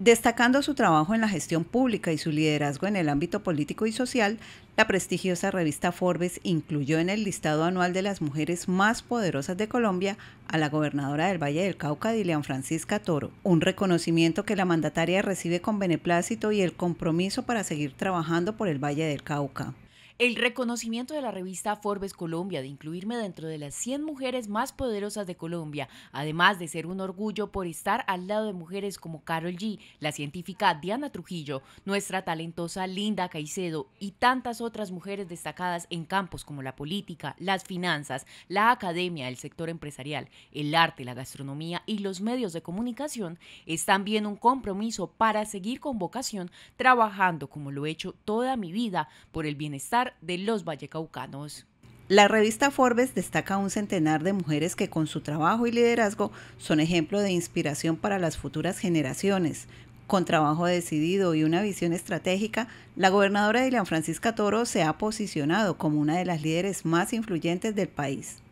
Destacando su trabajo en la gestión pública y su liderazgo en el ámbito político y social, la prestigiosa revista Forbes incluyó en el listado anual de las mujeres más poderosas de Colombia a la gobernadora del Valle del Cauca, Dilian Francisca Toro, un reconocimiento que la mandataria recibe con beneplácito y el compromiso para seguir trabajando por el Valle del Cauca. El reconocimiento de la revista Forbes Colombia de incluirme dentro de las 100 mujeres más poderosas de Colombia, además de ser un orgullo por estar al lado de mujeres como Carol G, la científica Diana Trujillo, nuestra talentosa Linda Caicedo y tantas otras mujeres destacadas en campos como la política, las finanzas, la academia, el sector empresarial, el arte, la gastronomía y los medios de comunicación, es también un compromiso para seguir con vocación trabajando como lo he hecho toda mi vida por el bienestar de los vallecaucanos. La revista Forbes destaca un centenar de mujeres que con su trabajo y liderazgo son ejemplo de inspiración para las futuras generaciones. Con trabajo decidido y una visión estratégica, la gobernadora la Francisca Toro se ha posicionado como una de las líderes más influyentes del país.